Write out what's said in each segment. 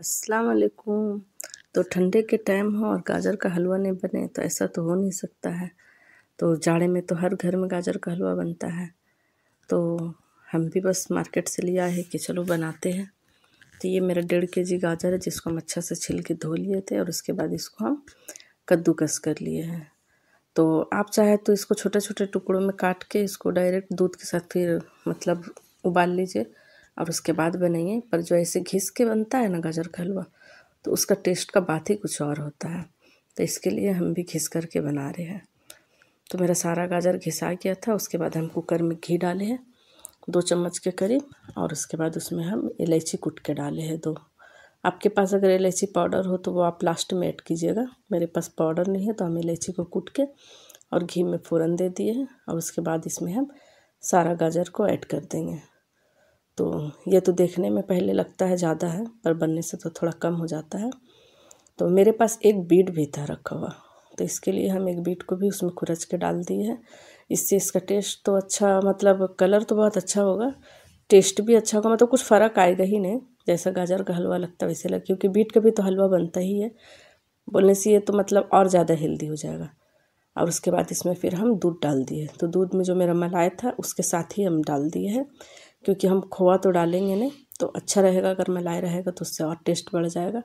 अस्सलाम वालेकुम तो ठंडे के टाइम हो और गाजर का हलवा नहीं बने तो ऐसा तो हो नहीं सकता है तो जाड़े में तो हर घर में गाजर का हलवा बनता है तो हम भी बस मार्केट से लिया है कि चलो बनाते हैं तो ये मेरा डेढ़ के जी गाजर है जिसको हम अच्छा से छिल के धो लिए थे और उसके बाद इसको हम कद्दूकस कर लिए हैं तो आप चाहे तो इसको छोटे छोटे टुकड़ों में काट के इसको डायरेक्ट दूध के साथ फिर मतलब उबाल लीजिए और उसके बाद बनाइए पर जो ऐसे घिस के बनता है ना गाजर का हलवा तो उसका टेस्ट का बात ही कुछ और होता है तो इसके लिए हम भी घिस करके बना रहे हैं तो मेरा सारा गाजर घिसा गया था उसके बाद हम कुकर में घी डाले हैं दो चम्मच के करीब और उसके बाद उसमें हम इलायची कूट के डाले हैं दो आपके पास अगर इलायची पाउडर हो तो वो आप लास्ट में ऐड कीजिएगा मेरे पास पाउडर नहीं है तो हम इलायची को कूट के और घी में फ़ौरन दे दिए और उसके बाद इसमें हम सारा गाजर को ऐड कर देंगे तो ये तो देखने में पहले लगता है ज़्यादा है पर बनने से तो थोड़ा कम हो जाता है तो मेरे पास एक बीट भी था रखा हुआ तो इसके लिए हम एक बीट को भी उसमें खुरच के डाल दिए हैं इससे इसका टेस्ट तो अच्छा मतलब कलर तो बहुत अच्छा होगा टेस्ट भी अच्छा होगा मतलब कुछ फ़र्क आएगा ही नहीं जैसा गाजर का हलवा लगता है वैसे लग क्योंकि बीट का भी तो हलवा बनता ही है बोलने से ये तो मतलब और ज़्यादा हेल्दी हो जाएगा और उसके बाद इसमें फिर हम दूध डाल दिए तो दूध में जो मेरा मलाई था उसके साथ ही हम डाल दिए हैं क्योंकि हम खोआ तो डालेंगे ना तो अच्छा रहेगा अगर मलाई रहेगा तो उससे और टेस्ट बढ़ जाएगा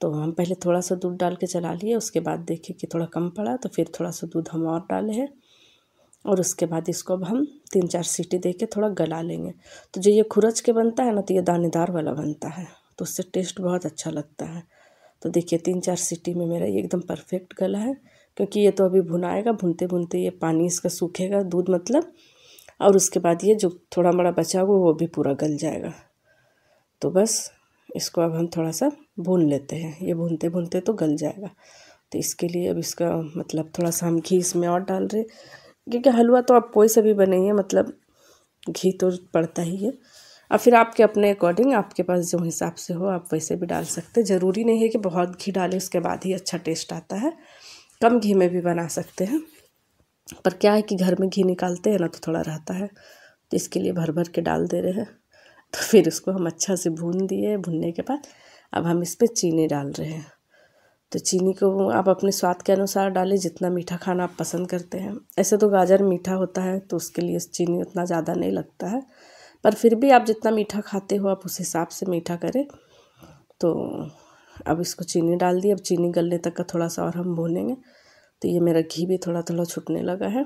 तो हम पहले थोड़ा सा दूध डाल के चला लिए उसके बाद देखे कि थोड़ा कम पड़ा तो फिर थोड़ा सा दूध हम और डाले हैं और उसके बाद इसको अब हम तीन चार सीटी दे के थोड़ा गला लेंगे तो जो ये खुरच के बनता है ना तो ये दानेदार वाला बनता है तो उससे टेस्ट बहुत अच्छा लगता है तो देखिए तीन चार सीटी में मेरा ये एकदम परफेक्ट गला है क्योंकि ये तो अभी भुनाएगा भुनते भुनते ये पानी इसका सूखेगा दूध मतलब और उसके बाद ये जो थोड़ा मोड़ा बचा हुआ वो भी पूरा गल जाएगा तो बस इसको अब हम थोड़ा सा भून लेते हैं ये भूनते भूनते तो गल जाएगा तो इसके लिए अब इसका मतलब थोड़ा सा हम घी इसमें और डाल रहे क्योंकि हलवा तो आप कोई सा भी बनाइए मतलब घी तो पड़ता ही है और फिर आपके अपने अकॉर्डिंग आपके पास जो हिसाब से हो आप वैसे भी डाल सकते ज़रूरी नहीं है कि बहुत घी डालें उसके बाद ही अच्छा टेस्ट आता है कम घी में भी बना सकते हैं पर क्या है कि घर में घी निकालते हैं ना तो थोड़ा रहता है तो इसके लिए भर भर के डाल दे रहे हैं तो फिर इसको हम अच्छा से भून दिए भूनने के बाद अब हम इस पर चीनी डाल रहे हैं तो चीनी को आप अपने स्वाद के अनुसार डालें जितना मीठा खाना आप पसंद करते हैं ऐसे तो गाजर मीठा होता है तो उसके लिए चीनी उतना ज़्यादा नहीं लगता है पर फिर भी आप जितना मीठा खाते हो आप उस हिसाब से मीठा करें तो अब इसको चीनी डाल दी अब चीनी गलने तक का थोड़ा सा और हम भूनेंगे तो ये मेरा घी भी थोड़ा थोड़ा छूटने लगा है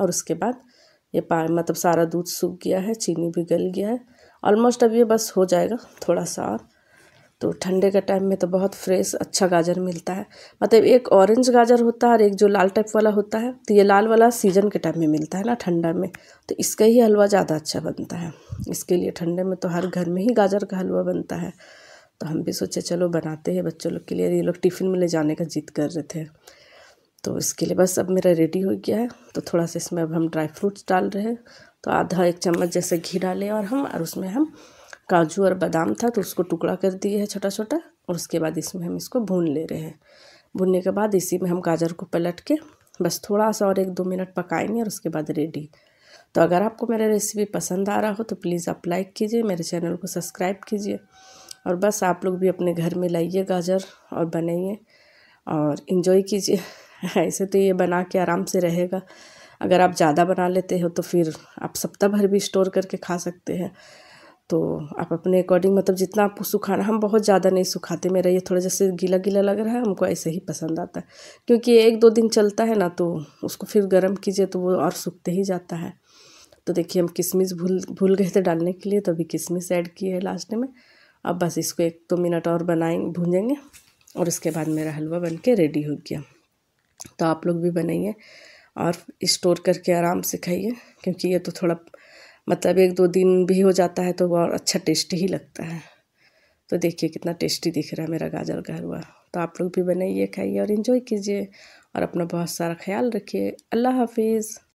और उसके बाद ये पा मतलब सारा दूध सूख गया है चीनी भी गल गया है ऑलमोस्ट अब ये बस हो जाएगा थोड़ा सा और तो ठंडे के टाइम में तो बहुत फ्रेश अच्छा गाजर मिलता है मतलब एक ऑरेंज गाजर होता है और एक जो लाल टाइप वाला होता है तो ये लाल वाला सीजन के टाइम में मिलता है ना ठंडा में तो इसका ही हलवा ज़्यादा अच्छा बनता है इसके लिए ठंडे में तो हर घर में ही गाजर का हलवा बनता है तो हम भी सोचे चलो बनाते हैं बच्चों लोग के लिए ये लोग टिफ़िन में ले जाने का जिद कर रहे थे तो इसके लिए बस अब मेरा रेडी हो गया है तो थोड़ा सा इसमें अब हम ड्राई फ्रूट्स डाल रहे हैं तो आधा एक चम्मच जैसे घी डाले और हम और उसमें हम काजू और बादाम था तो उसको टुकड़ा कर दिए है छोटा छोटा और उसके बाद इसमें हम इसको भून ले रहे हैं भूनने के बाद इसी में हम गाजर को पलट के बस थोड़ा सा और एक दो मिनट पकाएंगे और उसके बाद रेडी तो अगर आपको मेरा रेसिपी पसंद आ रहा हो तो प्लीज़ आप लाइक कीजिए मेरे चैनल को सब्सक्राइब कीजिए और बस आप लोग भी अपने घर में लाइए गाजर और बनाइए और इन्जॉय कीजिए ऐसे तो ये बना के आराम से रहेगा अगर आप ज़्यादा बना लेते हो तो फिर आप सप्ताह भर भी स्टोर करके खा सकते हैं तो आप अपने अकॉर्डिंग मतलब जितना आपको सुखाना हम बहुत ज़्यादा नहीं सुखाते मेरा ये थोड़ा जैसे गीला गीला लग रहा है हमको ऐसे ही पसंद आता है क्योंकि एक दो दिन चलता है ना तो उसको फिर गर्म कीजिए तो वो और सूखते ही जाता है तो देखिए हम किशमिश भूल भूल गए थे डालने के लिए तो अभी किशमिश ऐड की है लास्ट में अब बस इसको एक दो तो मिनट और बनाएंगे भूंजेंगे और इसके बाद मेरा हलवा बन के रेडी हो गया तो आप लोग भी बनाइए और इस्टोर करके आराम से खाइए क्योंकि ये तो थोड़ा मतलब एक दो दिन भी हो जाता है तो वो और अच्छा टेस्टी ही लगता है तो देखिए कितना टेस्टी दिख रहा है मेरा गाजर का हलवा तो आप लोग भी बनाइए खाइए और इन्जॉय कीजिए और अपना बहुत सारा ख्याल रखिए अल्लाह हाफिज़